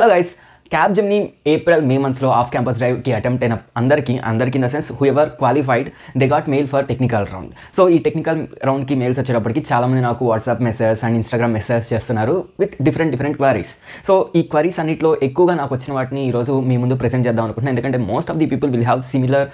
hello guys Capgemini April May మంత్స్లో off campus డ్రైవ్కి attempt అయిన అందరికీ అందరికీ in the sense whoever qualified they got mail for technical round so ఈ technical రౌండ్కి mails వచ్చేటప్పటికి చాలామంది నాకు WhatsApp message and Instagram message చేస్తున్నారు with different different queries so ఈ క్వరీస్ అన్నింటిలో ఎక్కువగా నాకు వచ్చిన వాటిని ఈరోజు మీ ముందు ప్రెసెంట్ చేద్దాం అనుకుంటున్నాను ఎందుకంటే most of the people will have similar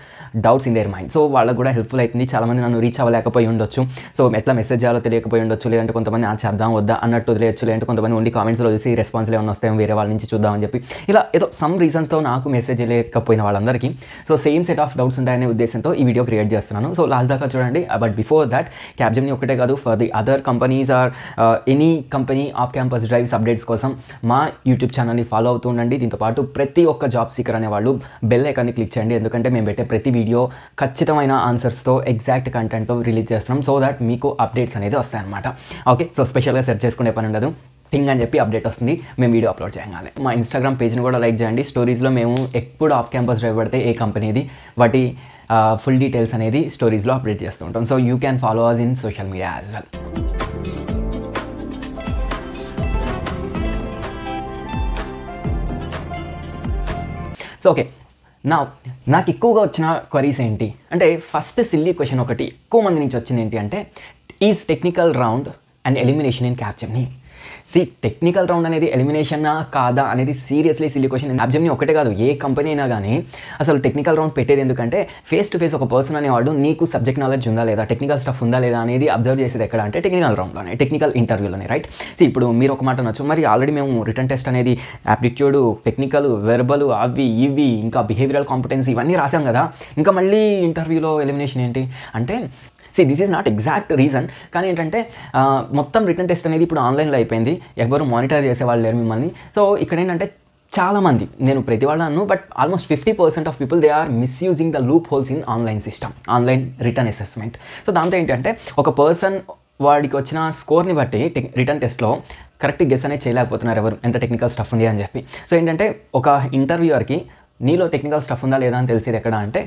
doubts in their mind so వాళ్ళకు కూడా హెల్ప్ఫుల్ అవుతుంది చాలామంది నన్ను రీచ్ అవ్వలేకపోయి ఉండొచ్చు సో ఎట్లా మెసేజ్ చేయాలో తెలియకపోయి ఉండొచ్చు లేదంటే కొంతమంది ఆ చేద్దాం వద్దా అన్నట్టు తెలియచ్చు లేదంటే కొంతమంది ఓన్లీ కామెంట్స్లో చూసి రెస్పాన్స్ ఏమైనా వస్తాయో వేరే వాళ్ళ నుంచి చూద్దామని చెప్పి ఇలా ఏదో సమ్ రీజన్స్తో నాకు మెసేజ్ లేకపోయిన వాళ్ళందరికీ so same set of doubts ఉంటాయనే ఉద్దేశంతో ఈ వీడియో క్రియేట్ చేస్తున్నాను సో లాస్ట్ దాకా చూడండి బట్ బిఫోర్ దట్ క్యాబ్జమ్ని ఒకటే కాదు for the other companies or any company off campus drives updates కోసం మా యూట్యూబ్ ఛానల్ని ఫాలో అవుతూ ఉండండి దీంతోపాటు ప్రతి ఒక్క జాబ్ సీకర్ అనే వాళ్ళు బెల్ ఐకాన్ని క్లిక్ చేయండి ఎందుకంటే మేము పెట్టే ప్రతి వీడియో ఖచ్చితమైన ఆన్సర్స్తో ఎగ్జాక్ట్ కంటెంట్తో రిలీజ్ చేస్తున్నాం సో దాట్ మీకు అప్డేట్స్ అనేది వస్తాయన్నమాట ఓకే సో స్పెషల్గా సెర్చ్ చేసుకునే పని ఉండదు థింగ్ అని చెప్పి అప్డేట్ వస్తుంది మేము వీడియో అప్లోడ్ చేయగానే మా ఇన్స్టాగ్రామ్ పేజ్ని కూడా లైక్ చేయండి స్టోరీస్లో మేము ఎప్పుడు ఆఫ్ క్యాంపస్ డ్రైవ్ పడితే ఏ కంపెనీది వాటి ఫుల్ డీటెయిల్స్ అనేది స్టోరీస్లో అప్డేట్ చేస్తూ ఉంటాం so you can follow us in social media as well so okay నా నాకు ఎక్కువగా వచ్చిన క్వరీస్ ఏంటి అంటే ఫస్ట్ సిల్లీ క్వశ్చన్ ఒకటి ఎక్కువ మంది నుంచి వచ్చింది ఏంటి అంటే is technical round and elimination in క్యాప్చర్ని సి టెక్నికల్ రౌండ్ అనేది ఎలిమినేషనా కాదా అనేది సీరియస్లీ సిల్లీ క్వశ్చన్ అబ్జెమ్ని ఒకటే కాదు ఏ కంపెనీ అయినా కానీ అసలు టెక్నికల్ రౌండ్ పెట్టేది ఎందుకంటే ఫేస్ టు ఫేస్ ఒక పర్సన్ అనేవాడు నీకు సబ్జెక్ట్ నాలెడ్జ్ ఉందా లేదా టెక్నికల్ స్టఫ్ ఉందా లేదా అనేది అబ్జర్వ్ చేసేది ఎక్కడ అంటే టెక్నికల్ రౌండ్లోనే టెక్నికల్ ఇంటర్వ్యూలోనే రైట్ సో ఇప్పుడు మీరు ఒక మాట అనొచ్చు మరి ఆల్రెడీ మేము రిటర్న్ టెస్ట్ అనేది యాప్టిట్యూడ్ టెక్నికల్ వెర్బల్ అవి ఇవి ఇంకా బిహేవియరల్ కాంపిటెన్స్ ఇవన్నీ రాసాం కదా ఇంకా మళ్ళీ ఇంటర్వ్యూలో ఎలిమినేషన్ ఏంటి అంటే see this is not exact reason కానీ ఏంటంటే మొత్తం రిటర్న్ టెస్ట్ అనేది ఇప్పుడు ఆన్లైన్లో అయిపోయింది ఎవరు మానిటర్ చేసేవాళ్ళు లేరు మిమ్మల్ని సో ఇక్కడ ఏంటంటే చాలామంది నేను ప్రతి వాళ్ళను but almost fifty percent of people they are misusing the loopholes in online system online written assessment so దాంతో ఏంటంటే ఒక పర్సన్ వాడికి వచ్చిన స్కోర్ని బట్టి రిటర్న్ టెస్ట్లో కరెక్ట్ గెస్ అనేది చేయలేకపోతున్నారు ఎవరు ఎంత టెక్నికల్ స్టఫ్ ఉంది అని చెప్పి సో ఏంటంటే ఒక ఇంటర్వ్యూయర్కి నీలో టెక్నికల్ స్టఫ్ ఉందా లేదా అని తెలిసేది ఎక్కడ అంటే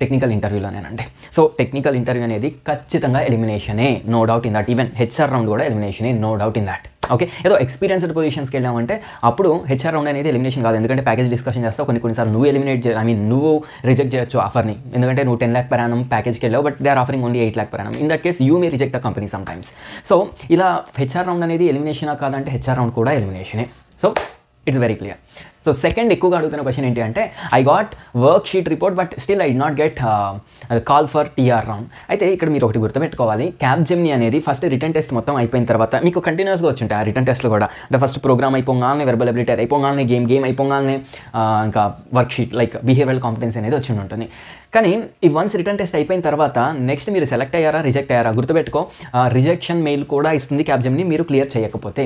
టెక్నికల్ ఇంటర్వ్యూలోనేనండి సో టెక్నికల్ ఇంటర్వ్యూ అనేది ఖచ్చితంగా ఎలిమినేషనే no doubt in that even HR round కూడా ఎలిమినేషనే no doubt in that okay ఏదో ఎక్స్పీరియన్స్డ్ పొజిషన్స్కి వెళ్ళామంటే అప్పుడు హెచ్ఆర్ రౌండ్ అనేది ఎలిమినేషన్ కాదు ఎందుకంటే ప్యాకేజ్ డిస్కషన్ చేస్తావు కొన్ని కొన్నిసార్లు నువ్వు ఎలిమినేట్ చే ఐ మీన్ నువ్వు రిజెక్ట్ చేయొచ్చు ఆఫర్ని ఎందుకంటే నువ్వు టెన్ ల్యాక్ ప్రయాణం ప్యాకేజ్కి వెళ్ళావు but they are offering only eight lakh per annum in that case you may reject the company sometimes so ఇలా హెచ్ఆర్ రౌండ్ అనేది ఎలిమినేషనా కాదంటే హెచ్ఆర్ రౌండ్ కూడా ఎలిమినేషనే so it's very clear so second ఎక్కువగా అడుగుతున్న క్వశ్చన్ ఏంటి అంటే I got worksheet report but still I not get call for TR round అయితే ఇక్కడ మీరు ఒకటి గుర్తుపెట్టుకోవాలి క్యాబ్ జెమ్ని అనేది ఫస్ట్ రిటర్న్ టెస్ట్ మొత్తం అయిపోయిన తర్వాత మీకు కంటిన్యూస్గా ఉంటాయి ఆ రిటర్న్ టెస్ట్లో కూడా అంటే ఫస్ట్ ప్రోగ్రామ్ అయిపోగానే వెర్బల్ అబిలిటీ అయిపోగానే గేమ్ గేమ్ అయిపోగానే ఇంకా worksheet like behavioural competence అనేది వచ్చి ఉంటుంది కానీ ఈ వన్స్ రిటర్న్ టెస్ట్ అయిపోయిన తర్వాత నెక్స్ట్ మీరు సెలెక్ట్ అయ్యారా రిజెక్ట్ అయ్యారా గుర్తుపెట్టుకో రిజెక్షన్ మెయిల్ కూడా ఇస్తుంది జెమ్ని మీరు క్లియర్ చేయకపోతే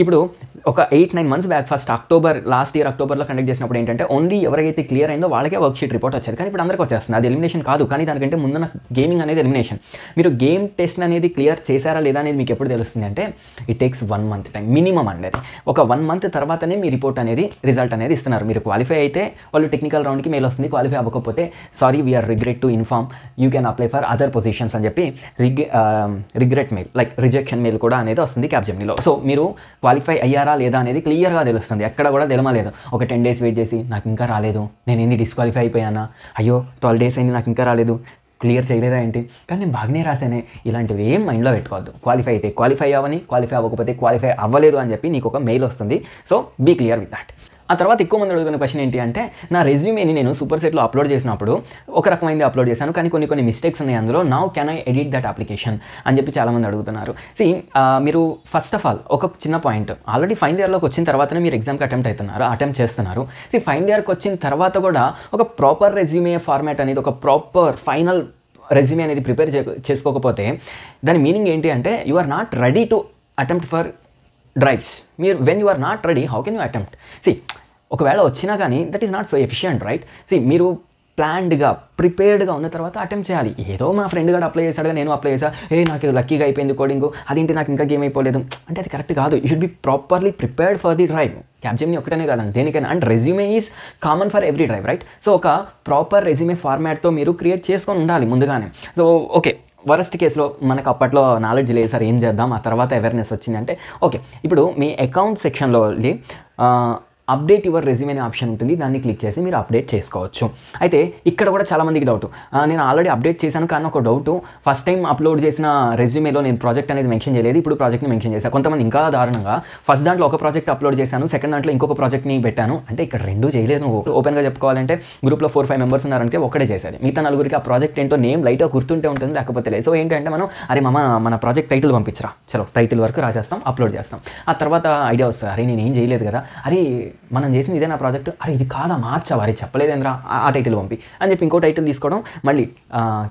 ఇప్పుడు ఒక eight nine months back first October last year అక్టోబర్లో కండక్ట్ చేసినప్పుడు ఏంటంటే ఓన్లీ ఎవరైతే క్లియర్ అయిందో వాళ్ళకే వర్క్షీట్ రిపోర్ట్ వచ్చేది కానీ ఇప్పుడు అందరికీ వచ్చేస్తుంది అది ఎలిమినేషన్ కాదు కానీ దానికంటే ముందున గేమింగ్ అనేది ఎలిమినేషన్ మీరు గేమ్ టెస్ట్ అనేది క్లియర్ చేశారా లేదా అనేది మీకు ఎప్పుడు తెలుస్తుంది అంటే it takes one month time minimum అనేది ఒక వన్ మంత్ తర్వాతనే మీ రిపోర్ట్ అనేది రిజల్ట్ అనేది ఇస్తున్నారు మీరు క్వాలిఫై అయితే వాళ్ళు టెక్నికల్ రౌండ్కి మెయిల్ వస్తుంది క్వాలిఫై అవ్వకపోతే sorry we regret to inform you can apply for other positions అని చెప్పి రిగ్ regret mail like rejection mail కూడా అనేది వస్తుంది క్యాప్జెమ్నీలో సో మీరు క్వాలిఫై అయ్యారా లేదా అనేది క్లియర్గా తెలుస్తుంది ఎక్కడ కూడా తెలమలేదు ఒక టెన్ డేస్ వెయిట్ చేసి నాకు ఇంకా రాలేదు నేను ఏంది డిస్క్వాలిఫై అయిపోయానా అయ్యో ట్వెల్వ్ డేస్ అయింది నాకు ఇంకా రాలేదు క్లియర్ చేయలేదా ఏంటి కానీ నేను బాగానే రాసానే ఇలాంటివి ఏం మైండ్లో పెట్టుకోవద్దు క్వాలిఫై అయితే క్వాలిఫై అవ్వని క్వాలిఫై అవ్వకపోతే క్వాలిఫై అవ్వలేదు అని చెప్పి నీకు ఒక మెయిల్ వస్తుంది so be clear with that ఆ తర్వాత ఎక్కువ మంది అడుగుతున్న క్వశ్చన్ ఏంటి అంటే నా రెజ్యూమేని నేను సూపర్ సెట్లో అప్లోడ్ చేసినప్పుడు ఒక రకమైనది అప్లోడ్ చేశాను కానీ కొన్ని కొన్ని మిస్టేక్స్ ఉన్నాయి అందులో now can I edit that application అని చెప్పి చాలామంది అడుగుతున్నారు సి మీరు ఫస్ట్ ఆఫ్ ఆల్ ఒక చిన్న పాయింట్ ఆల్రెడీ ఫైన్ ఇయర్లోకి వచ్చిన తర్వాతనే మీరు ఎగ్జామ్కి అటెంప్ట్ అవుతున్నారు అటెంప్ట్ చేస్తున్నారు సి ఫైనల్ ఇయర్కి వచ్చిన తర్వాత కూడా ఒక ప్రాపర్ రెజ్యూమే ఫార్మాట్ అనేది ఒక ప్రాపర్ ఫైనల్ రెజ్యూమే అనేది ప్రిపేర్ చేసుకోకపోతే దాని మీనింగ్ ఏంటి అంటే you are not ready to attempt for drives మీరు when you are not ready how can you attempt see ఒకవేళ వచ్చినా కానీ that is not so efficient right see మీరు ప్లాన్డ్గా ప్రిపేర్డ్గా ఉన్న తర్వాత అటెంప్ట్ చేయాలి ఏదో మా ఫ్రెండ్ గారు అప్లై చేశాడుగా నేను అప్లై చేసా ఏ నాకు లక్కీగా అయిపోయింది కోడింగ్ అదేంటి నాకు ఇంకా గేమ్ అయిపోలేదు అంటే అది కరెక్ట్ కాదు you should be properly prepared for the drive Capgemini ఒకటనే కాదండి దేనికైనా and resume is common for every drive right so ఒక ప్రాపర్ రెజ్యూమే ఫార్మాట్తో మీరు క్రియేట్ చేసుకొని ఉండాలి ముందుగానే సో ఓకే వరస్ట్ కేసులో మనకు అప్పట్లో నాలెడ్జ్ లేదు సార్ ఏం చేద్దాం ఆ తర్వాత అవేర్నెస్ వచ్చిందంటే ఓకే ఇప్పుడు మీ అకౌంట్ సెక్షన్లో అప్డేట్ యువర్ రెజ్యూమ్ అనే ఆప్షన్ ఉంటుంది దాన్ని క్లిక్ చేసి మీరు అప్డేట్ చేసుకోవచ్చు అయితే ఇక్కడ కూడా చాలామందికి డౌట్ నేను ఆల్రెడీ అప్డేట్ చేశాను కానీ ఒక డౌట్ ఫస్ట్ టైం అప్లోడ్ చేసిన రెజ్యూమేలో నేను ప్రాజెక్ట్ అనేది మెన్షన్ చేయలేదు ఇప్పుడు ప్రాజెక్ట్ని మెన్షన్ చేశాను కొంతమంది ఇంకా దారుణంగా ఫస్ట్ దాంట్లో ఒక ప్రాజెక్ట్ అప్లోడ్ చేశాను సెకండ్ దాంట్లో ఇంకొక ప్రాజెక్ట్ని పెట్టాను అంటే ఇక్కడ రెండు చేయలేదు నువ్వు ఓపెన్గా చెప్పుకోవాలంటే గ్రూప్లో ఫోర్ ఫైవ్ మెంబర్స్ ఉన్నారంటే ఒకటే చేశారు మిగతా నలుగురికి ఆ ప్రాజెక్ట్ ఏంటో నేమ్ లైట్గా గుర్తుంటే ఉంటుంది లేకపోతే లేదు సో ఏంటంటే మనం అరే మమ్మ మన ప్రాజెక్ట్ టైటిల్ పంపించరా చలో టైటిల్ వరకు రాసేస్తాం అప్లోడ్ చేస్తాం ఆ తర్వాత ఐడియా వస్తుంది అరే నేను ఏం చేయలేదు కదా అరే మనం చేసింది ఇదే నా ప్రాజెక్ట్ అరే ఇది కాదా వారి చెప్పలేదు చెప్పలేదేంద్రా ఆ టైటిల్ పంపి అని చెప్పి ఇంకో టైటిల్ తీసుకోవడం మళ్ళీ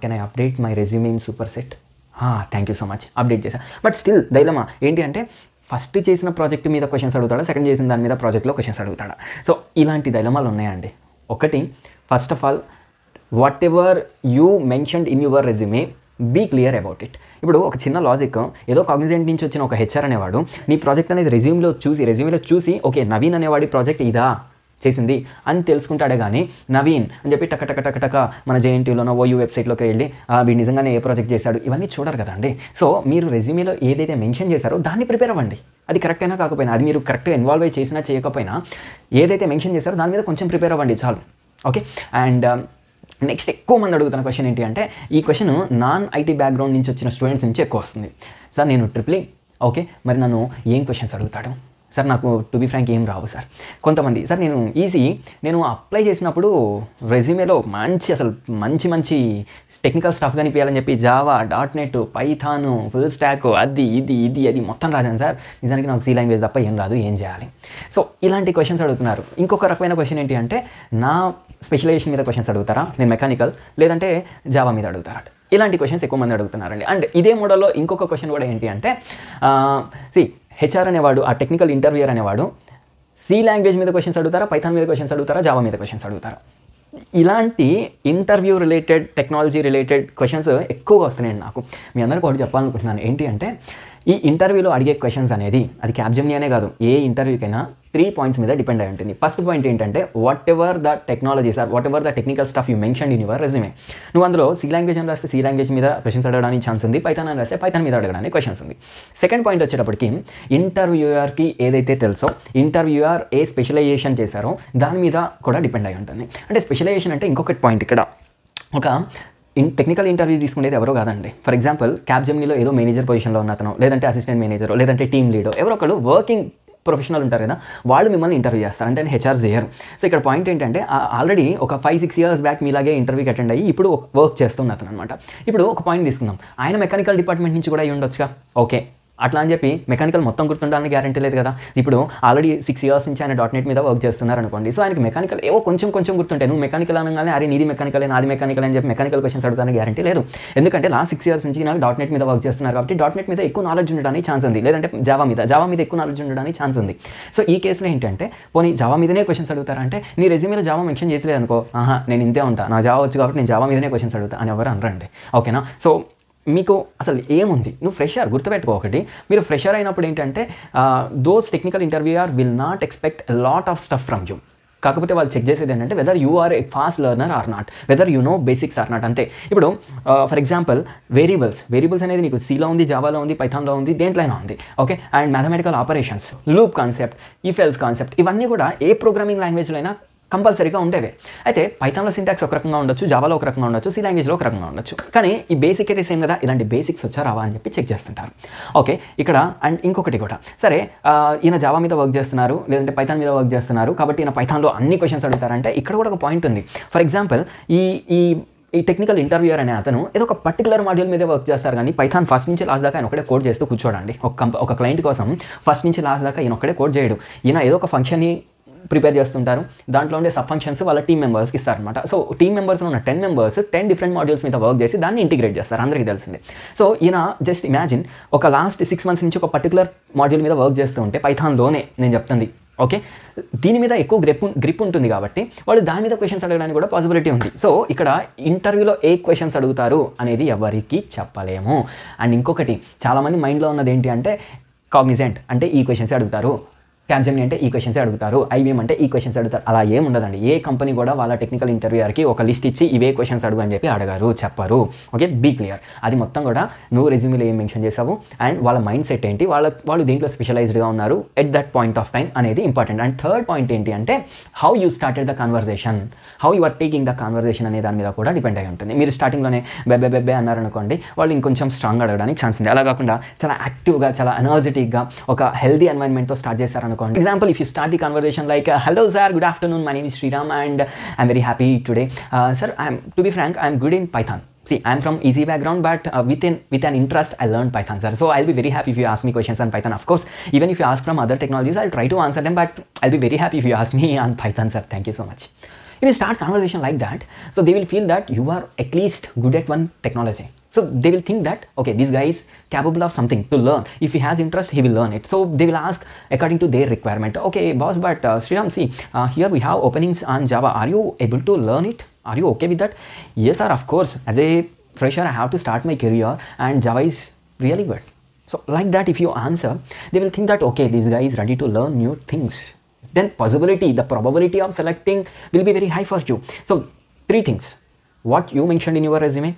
can I update my resume in superset thank you so much update చేశా బట్ స్టిల్ దైలమా ఏంటి అంటే ఫస్ట్ చేసిన ప్రాజెక్ట్ మీద క్వశ్చన్స్ అడుగుతాడా సెకండ్ చేసిన దాని మీద ప్రాజెక్ట్లో క్వశ్చన్స్ అడుగుతాడా సో ఇలాంటి దైలమాలు ఉన్నాయండి ఒకటి first of all whatever you mentioned in your resume be clear about it ఇప్పుడు ఒక చిన్న లాజిక్ ఏదో కాగ్నిజెంట్ నుంచి వచ్చిన ఒక హెచ్ఆర్ అనేవాడు నీ ప్రాజెక్ట్ అనేది రెజ్యూమ్లో చూసి రెజ్యూమ్లో చూసి ఓకే నవీన్ అనేవాడి ప్రాజెక్ట్ ఇదా చేసింది అని తెలుసుకుంటాడే కానీ నవీన్ అని చెప్పి టక టక టక మన జేఎన్టీలోనో ఓయూ వెబ్సైట్లోకి వెళ్ళి వీడు నిజంగానే ఏ ప్రాజెక్ట్ చేశాడు ఇవన్నీ చూడరు కదండి సో మీరు రెజ్యూమీలో ఏదైతే మెన్షన్ చేశారో దాన్ని ప్రిపేర్ అవ్వండి అది కరెక్ట్ అయినా కాకపోయినా అది మీరు కరెక్ట్గా ఇన్వాల్వ్ అయ్యి చేసినా చేయకపోయినా ఏదైతే మెన్షన్ చేశారో దాని మీద కొంచెం ప్రిపేర్ అవ్వండి చాలు ఓకే అండ్ నెక్స్ట్ ఎక్కువ మంది అడుగుతున్న క్వశ్చన్ ఏంటి అంటే ఈ క్వశ్చన్ నాన్ ఐటీ బ్యాక్గ్రౌండ్ నుంచి వచ్చిన స్టూడెంట్స్ నుంచి ఎక్కువ వస్తుంది సార్ నేను ట్రిప్లీ ఓకే మరి నన్ను ఏం క్వశ్చన్స్ అడుగుతాడు సార్ నాకు టు బి ఫ్రాంక్ ఏం రావు సార్ కొంతమంది సార్ నేను ఈజీ నేను అప్లై చేసినప్పుడు రెజ్యూమేలో మంచి అసలు మంచి మంచి టెక్నికల్ స్టాఫ్ కనిపించాలని చెప్పి Java dot net Python full stack అది ఇది ఇది అది మొత్తం రాజాను సార్ నిజానికి నాకు సీ లాంగ్వేజ్ తప్ప ఏం రాదు ఏం చేయాలి సో ఇలాంటి క్వశ్చన్స్ అడుగుతున్నారు ఇంకొక రకమైన క్వశ్చన్ ఏంటి అంటే నా స్పెషలైజేషన్ మీద క్వశ్చన్స్ అడుగుతారా నేను మెకానికల్ లేదంటే జావా మీద అడుగుతారా ఇలాంటి క్వశ్చన్స్ ఎక్కువ మంది అడుగుతున్నారండి అండ్ ఇదే మోడల్లో ఇంకొక క్వశ్చన్ కూడా ఏంటి అంటే సి హెచ్ఆర్ అనేవాడు ఆ టెక్నికల్ ఇంటర్వ్యూయర్ అనేవాడు సి లాంగ్వేజ్ మీద క్వశ్చన్స్ అడుగుతారా పైథాన్ మీద క్వశ్చన్స్ అడుగుతారా జావా మీద క్వశ్చన్స్ అడుగుతారా ఇలాంటి interview related technology related questions ఎక్కువగా వస్తున్నాయండి నాకు మీ అందరికీ ఒకటి చెప్పాలనుకుంటున్నాను ఏంటి అంటే ఈ ఇంటర్వ్యూలో అడిగే క్వశ్చన్స్ అనేది అది క్యాబ్జెమ్ని అనే కాదు ఏ ఇంటర్వ్యూకైనా త్రీ పాయింట్స్ మీద డిపెండ్ అయి ఉంటుంది ఫస్ట్ పాయింట్ ఏంటంటే whatever the technologies are whatever the technical stuff you mention in your resume నువ్వు అందులో సి లాంగ్వేజ్ అని రాస్తే సి లాంగ్వేజ్ మీద క్వశ్చన్స్ అడగడానికి ఛాన్స్ ఉంది పైతాన్ అని రాస్తే పైతాన్ మీద అడగడానికి క్వశ్చన్స్ ఉంది సెకండ్ పాయింట్ వచ్చేటప్పటికి ఇంటర్వ్యూయర్కి ఏదైతే తెలుసో ఇంటర్వ్యూయర్ ఏ స్పెషలైజేషన్ చేశారో దాని మీద కూడా డిపెండ్ అయి ఉంటుంది అంటే స్పెషలైజేషన్ అంటే ఇంకొకటి పాయింట్ ఇక్కడ ఒక ఇన్ టెక్నికల్ ఇంటర్వ్యూ తీసుకునేది ఎవరో కాదండి ఫర్ ఎగ్జాంపుల్ క్యాబ్జెమ్నీలో ఏదో మేనేజర్ పొజిషన్లో ఉన్న అతను లేదంటే అసిస్టెంట్ మేనేజర్ లేదంటే టీమ్ లీడో ఎవరో ఒకళ్ళు వర్కింగ్ ప్రొఫెషనల్ ఉంటారు కదా వాళ్ళు మిమ్మల్ని ఇంటర్వ్యూ చేస్తారు అంటే హెచ్ఆర్ చేయరు సో ఇక్కడ పాయింట్ ఏంటంటే ఆల్రెడీ ఒక ఫైవ్ సిక్స్ ఇయర్స్ బ్యాక్ మీలాగే ఇంటర్వ్యూకి అటెండ్ అయ్యి ఇప్పుడు వర్క్ చేస్తున్న అనమాట ఇప్పుడు ఒక పాయింట్ తీసుకుందాం ఆయన మెకానికల్ డిపార్ట్మెంట్ నుంచి కూడా అయ్యి ఉండొచ్చుగా ఓకే అట్లా అని చెప్పి మెకానికల్ మొత్తం గుర్తుండాలని గ్యారంటీ లేదు కదా ఇప్పుడు ఆల్రెడీ సిక్స్ ఇయర్స్ నుంచి ఆయన డాట్ నెట్ మీద వర్క్ చేస్తున్నారు అనుకోండి సో ఆయనకి మెకానికల్ ఏవో కొంచెం కొంచెం గుర్తుంటాయి నువ్వు మెకానికల్ అనగానే అరే నీది మెకానికల్ నాది మెకానికల్ అని చెప్పి మెకానికల్ క్వశ్చన్స్ అడుగుతాను గ్యారంటీ లేదు ఎందుకంటే లాస్ట్ సిక్స్ ఇయర్స్ నుంచి నాకు డాట్ నెట్ మీద వర్క్ చేస్తున్నారు కాబట్టి డాట్ నెట్ మీద ఎక్కువ నాలెడ్జ్ ఉండడానికి ఛాన్స్ ఉంది లేదంటే జావా మీద జావా మీద ఎక్కువ నాలెడ్జ్ ఉండడానికి ఛాన్స్ ఉంది సో ఈ కేసులో ఏంటంటే పోనీ జావా మీదనే క్వశ్చన్స్ అడుగుతారంటే నీ మీద జావా మెన్షన్ చేసి అనుకో ఆహా నేను ఇంతే ఉంటా నా జావా వచ్చు కాబట్టి నేను జావా మీదనే క్వశ్చన్స్ అడుగుతా అని ఎవరు అనరండి ఓకేనా సో మీకు అసలు ఏముంది నువ్వు ఫ్రెషర్ గుర్తుపెట్టుకో ఒకటి మీరు ఫ్రెషర్ అయినప్పుడు ఏంటంటే those technical interviewer will not expect lot of stuff from you కాకపోతే వాళ్ళు చెక్ చేసేది ఏంటంటే whether you are a fast learner or not whether you know basics or not అంతే ఇప్పుడు ఫర్ ఎగ్జాంపుల్ వేరియబుల్స్ వేరియబుల్స్ అనేది నీకు సీలో ఉంది జావాలో ఉంది పైథాన్లో ఉంది దేంట్లోనే ఉంది okay and mathematical operations loop concept if else concept ఇవన్నీ కూడా ఏ ప్రోగ్రామింగ్ లాంగ్వేజ్లో అయినా కంపల్సరీగా ఉండేవే అయితే పైథాన్లో సింటాక్స్ ఒక రకంగా ఉండొచ్చు జావాలో ఒక రకంగా ఉండొచ్చు సి లాంగ్వేజ్లో ఒక రకంగా ఉండొచ్చు కానీ ఈ బేసిక్ అయితే సేమ్ కదా ఇలాంటి బేసిక్స్ వచ్చా రావా అని చెప్పి చెక్ చేస్తుంటారు ఓకే ఇక్కడ అండ్ ఇంకొకటి కూడా సరే ఈయన జావా మీద వర్క్ చేస్తున్నారు లేదంటే పైథాన్ మీద వర్క్ చేస్తున్నారు కాబట్టి ఈయన పైథాన్లో అన్ని క్వశ్చన్స్ అడుగుతారంటే ఇక్కడ కూడా ఒక పాయింట్ ఉంది ఫర్ ఎగ్జాంపుల్ ఈ ఈ ఈ టెక్నికల్ ఇంటర్వ్యూర్ అనే అతను ఏదో ఒక పర్టికులర్ మాడ్యూల్ మీద వర్క్ చేస్తారు కానీ పైథాన్ ఫస్ట్ నుంచి లాస్ట్ దాకా ఆయన ఒకటే కోడ్ చేస్తూ కూర్చోడండి ఒక ఒక క్లయింట్ కోసం ఫస్ట్ నుంచి లాస్ట్ దాకా ఈయన ఒకటే కోడ్ చేయడు ఈయన ఏదో ఒక ఫంక్షన్ని ప్రిపేర్ చేస్తుంటారు దాంట్లో ఉండే సబ్ ఫంక్షన్స్ వాళ్ళ టీమ్ మెంబర్స్కి ఇస్తారనమాట సో టీమ్ మెంబర్స్ ఉన్న ten members ten different modules మీద వర్క్ చేసి దాన్ని ఇంటిగ్రేట్ చేస్తారు అందరికీ తెలిసింది సో ఈయన జస్ట్ ఇమాజిన్ ఒక లాస్ట్ సిక్స్ మంత్స్ నుంచి ఒక పర్టికులర్ మాడ్యూల్ మీద వర్క్ చేస్తూ ఉంటే పైథాన్లోనే నేను చెప్తుంది ఓకే దీని మీద ఎక్కువ గ్రిప్ గ్రిప్ ఉంటుంది కాబట్టి వాళ్ళు దాని మీద క్వశ్చన్స్ అడగడానికి కూడా పాసిబిలిటీ ఉంది సో ఇక్కడ ఇంటర్వ్యూలో ఏ క్వశ్చన్స్ అడుగుతారు అనేది ఎవరికి చెప్పలేము అండ్ ఇంకొకటి చాలామంది మైండ్లో ఉన్నది ఏంటి అంటే కాగ్నిజెంట్ అంటే ఈ క్వశ్చన్స్ అడుగుతారు క్యాప్జెమిని అంటే ఈ క్వశ్చన్స్ అడుగుతారు ఐవీఎం అంటే ఈ క్వశ్చన్స్ అడుగుతారు అలా ఏం ఉండదండి ఏ కంపెనీ కూడా వాళ్ళ టెక్నికల్ ఇంటర్వ్యూయర్కి ఒక లిస్ట్ ఇచ్చి ఇవే క్వశ్చన్స్ అడుగు అని చెప్పి అడగారు చెప్పరు ఓకే బీ క్లియర్ అది మొత్తం కూడా నువ్వు రెజ్యూమ్లో ఏం మెన్షన్ చేసావు అండ్ వాళ్ళ మైండ్ సెట్ ఏంటి వాళ్ళ వాళ్ళు దీంట్లో స్పెషలైజ్డ్గా ఉన్నారు at that point of time అనేది ఇంపార్టెంట్ అండ్ థర్డ్ పాయింట్ ఏంటి అంటే how you started the conversation how you are taking the conversation అనే దాని మీద కూడా డిపెండ్ అయి ఉంటుంది మీరు స్టార్టింగ్లోనే బెబ్బే బెబ్బే అన్నారనుకోండి వాళ్ళు ఇంకొంచెం స్ట్రాంగ్ అడగడానికి ఛాన్స్ ఉంది అలా కాకుండా చాలా యాక్టివ్గా చాలా ఎనర్జెటిక్గా ఒక హెల్దీ ఎన్వైర్న్మెంట్తో స్టార్ట్ చేశారనుకో content. Example, if you start the conversation like, uh, hello sir, good afternoon, my name is Sriram and I'm very happy today. Uh, sir, I'm to be frank, I'm good in Python. See, I'm from easy background, but uh, with, an, with an interest, I learned Python, sir. So I'll be very happy if you ask me questions on Python. Of course, even if you ask from other technologies, I'll try to answer them, but I'll be very happy if you ask me on Python, sir. Thank you so much. If you start conversation like that, so they will feel that you are at least good at one technology. So they will think that, okay, this guy is capable of something to learn. If he has interest, he will learn it. So they will ask according to their requirement. Okay, boss, but uh, Sriram, see, uh, here we have openings on Java. Are you able to learn it? Are you okay with that? Yes, sir, of course. As a fresher, I have to start my career and Java is really good. So like that, if you answer, they will think that, okay, this guy is ready to learn new things. Then possibility, the probability of selecting will be very high for you. So three things, what you mentioned in your resume,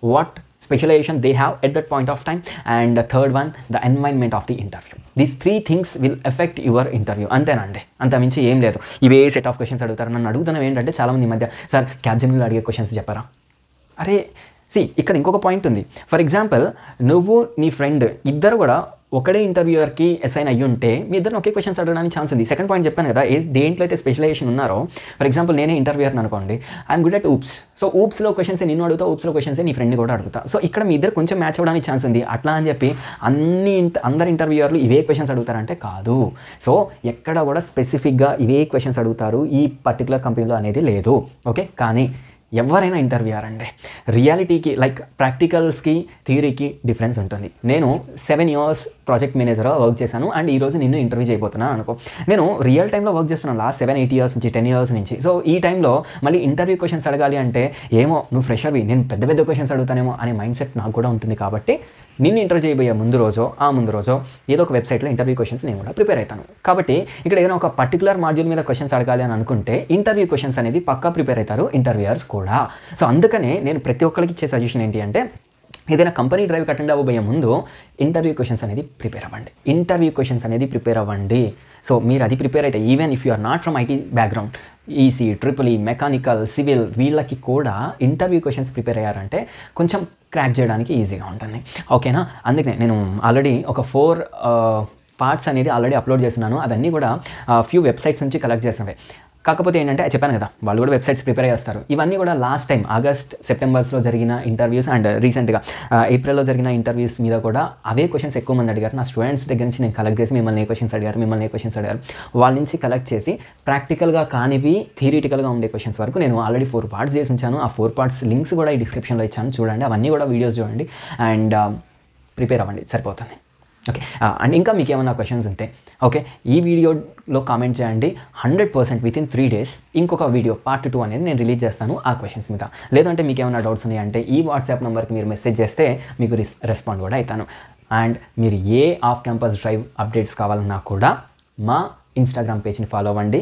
what speculation they have at that point of time and the third one the environment of the interview these three things will affect your interview అంతేనండి అంతమించి ఏం లేదు ఇవే set of questions అడుగుతారు నన్ను అడుగుతున్నాం ఏంటంటే చాలామంది ఈ మధ్య సార్ క్యాబ్జెమినీలో అడిగే క్వశ్చన్స్ చెప్పారా అరే సి ఇక్కడ ఇంకొక పాయింట్ ఉంది ఫర్ ఎగ్జాంపుల్ నువ్వు నీ ఫ్రెండ్ ఇద్దరు కూడా ఒకడే ఇంటర్వ్యూయర్కి అసైన్ అయ్యి ఉంటే మీ ఇద్దరు ఒకే క్వశ్చన్స్ అడగడానికి ఛాన్స్ ఉంది సెకండ్ పాయింట్ చెప్పాను కదా ఏ దేంట్లో అయితే స్పెషలైజేషన్ ఉన్నారో ఫర్ ఎగ్జాంపుల్ నేనే ఇంటర్వ్యూర్ అనుకోండి I'm good at OOPS so ఊప్స్లో క్వశ్చన్స్ నేను అడుగుతా ఊప్స్లో క్వశ్చన్స్ నీ ఫ్రెండ్ని కూడా అడుగుతా సో ఇక్కడ మీ ఇద్దరు కొంచెం మ్యాచ్ అవ్వడానికి ఛాన్స్ ఉంది అట్లా అని చెప్పి అన్ని అందరు ఇంటర్వ్యూయర్లు ఇవే క్వశ్చన్స్ అడుగుతారంటే కాదు సో ఎక్కడ కూడా స్పెసిఫిక్గా ఇవే క్వశ్చన్స్ అడుగుతారు ఈ పర్టికులర్ కంపెనీలో అనేది లేదు ఓకే కానీ ఎవరైనా ఇంటర్వ్యూ అండి రియాలిటీకి లైక్ ప్రాక్టికల్స్కి థియరీకి డిఫరెన్స్ ఉంటుంది నేను seven years project manager work చేశాను అండ్ ఈరోజు నిన్ను ఇంటర్వ్యూ చేయబోతున్నాను అనుకో నేను రియల్ టైంలో వర్క్ చేస్తున్నాను లాస్ట్ సెవెన్ ఎయిట్ ఇయర్స్ నుంచి టెన్ ఇయర్స్ నుంచి సో ఈ టైంలో మళ్ళీ ఇంటర్వ్యూ క్వశ్చన్స్ అడగాలి అంటే ఏమో నువ్వు ఫ్రెషర్వి నేను పెద్ద పెద్ద క్వశ్చన్స్ అడుగుతానేమో అనే మైండ్ సెట్ నాకు కూడా ఉంటుంది కాబట్టి నిన్ను ఇంటర్వ్యూ చేయబోయే ముందు రోజో ఆ ముందు రోజో ఏదో ఒక వెబ్సైట్లో ఇంటర్వ్యూ క్వశ్చన్స్ నేను కూడా ప్రిపేర్ అవుతాను కాబట్టి ఇక్కడ ఏదైనా ఒక పర్టికులర్ మాడ్యూల్ మీద క్వశ్చన్స్ అడగాలి అని అనుకుంటే ఇంటర్వ్యూ క్వశ్చన్స్ అనేది పక్కా ప్రిపేర్ అవుతారు ఇంటర్వ్యూయర్స్ కూడా కూడా సో అందుకనే నేను ప్రతి ఒక్కరికి ఇచ్చే సజెషన్ ఏంటి అంటే ఏదైనా కంపెనీ డ్రైవ్ అటెండ్ అవ్వబోయే ముందు ఇంటర్వ్యూ క్వశ్చన్స్ అనేది ప్రిపేర్ అవ్వండి ఇంటర్వ్యూ క్వశ్చన్స్ అనేది ప్రిపేర్ అవ్వండి సో మీరు అది ప్రిపేర్ అయితే even if you are not from IT background EC triple E mechanical civil వీళ్ళకి కూడా ఇంటర్వ్యూ క్వశ్చన్స్ ప్రిపేర్ అయ్యారంటే కొంచెం క్రాక్ చేయడానికి ఈజీగా ఉంటుంది ఓకేనా అందుకనే నేను ఆల్రెడీ ఒక ఫోర్ పార్ట్స్ uh, అనేది ఆల్రెడీ అప్లోడ్ చేస్తున్నాను అవన్నీ కూడా ఫ్యూ uh, వెబ్సైట్స్ నుంచి కలెక్ట్ చేసినవి కాకపోతే ఏంటంటే చెప్పాను కదా వాళ్ళు కూడా వెబ్సైట్స్ ప్రిపేర్ చేస్తారు ఇవన్నీ కూడా లాస్ట్ టైం ఆగస్ట్ సెప్టెంబర్స్లో జరిగిన ఇంటర్వ్యూస్ అండ్ రీసెంట్గా ఏప్రిల్లో జరిగిన ఇంటర్వ్యూస్ మీద కూడా అవే క్వశ్చన్స్ ఎక్కువ మంది అడిగారు నా స్టూడెంట్స్ దగ్గర నుంచి నేను కలెక్ట్ చేసి మిమ్మల్ని ఏ క్వశ్చన్స్ అడిగారు మిమ్మల్ని ఏ క్వశ్చన్స్ అడిగారు వాళ్ళ నుంచి కలెక్ట్ చేసి ప్రాక్టికల్గా కానివి థియరిటికల్గా ఉండే క్వశ్చన్స్ వరకు నేను ఆల్రెడీ ఫోర్ పార్ట్స్ చేసి ఉంచాను ఆ ఫోర్ పార్ట్స్ లింక్స్ కూడా ఈ డిస్క్రిప్షన్లో ఇచ్చాను చూడండి అవన్నీ కూడా వీడియోస్ చూడండి అండ్ ప్రిపేర్ అవ్వండి సరిపోతుంది ఓకే అండ్ uh, ఇంకా మీకు ఏమైనా క్వశ్చన్స్ ఉంటే ఓకే ఈ వీడియోలో కామెంట్ చేయండి hundred percent within three days ఇంకొక వీడియో పార్ట్ టూ అనేది నేను రిలీజ్ చేస్తాను ఆ క్వశ్చన్స్ మీద లేదంటే మీకు ఏమైనా డౌట్స్ ఉన్నాయంటే ఈ వాట్సాప్ నెంబర్కి మీరు మెసేజ్ చేస్తే మీకు రెస్పాండ్ కూడా అవుతాను అండ్ మీరు ఏ ఆఫ్ క్యాంపస్ డ్రైవ్ అప్డేట్స్ కావాలన్నా కూడా మా ఇన్స్టాగ్రామ్ పేజ్ని ఫాలో అవ్వండి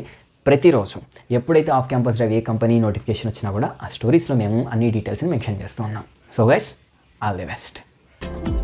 ప్రతిరోజు ఎప్పుడైతే ఆఫ్ క్యాంపస్ డ్రైవ్ ఏ కంపెనీ నోటిఫికేషన్ వచ్చినా కూడా ఆ స్టోరీస్లో మేము అన్ని డీటెయిల్స్ని మెన్షన్ చేస్తూ ఉన్నాం so guys all the best